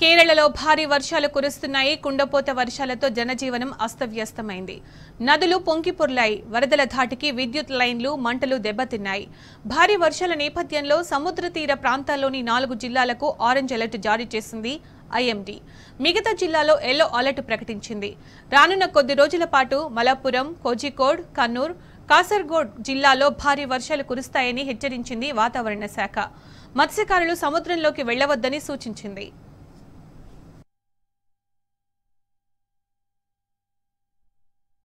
కేరళలో భారీ వర్షాలు కురుస్తున్నాయి కుండపోత వర్షాలతో జనజీవనం అస్తవ్యస్తమైంది నదులు పొంకిపొర్లాయి వరదల ధాటికి విద్యుత్ లైన్లు మంటలు దెబ్బతిన్నాయి భారీ వర్షాల నేపథ్యంలో సముద్ర తీర ప్రాంతాల్లోని నాలుగు జిల్లాలకు ఆరెంజ్ అలర్ట్ జారీ చేసింది ఐఎండి మిగతా జిల్లాలో ఎల్లో అలర్ట్ ప్రకటించింది రానున్న కొద్ది రోజుల పాటు మలప్పురం కోజికోడ్ కన్నూర్ కాసర్గోడ్ జిల్లాలో భారీ వర్షాలు కురుస్తాయని హెచ్చరించింది వాతావరణ శాఖ మత్స్యకారులు సముద్రంలోకి వెళ్లవద్దని సూచించింది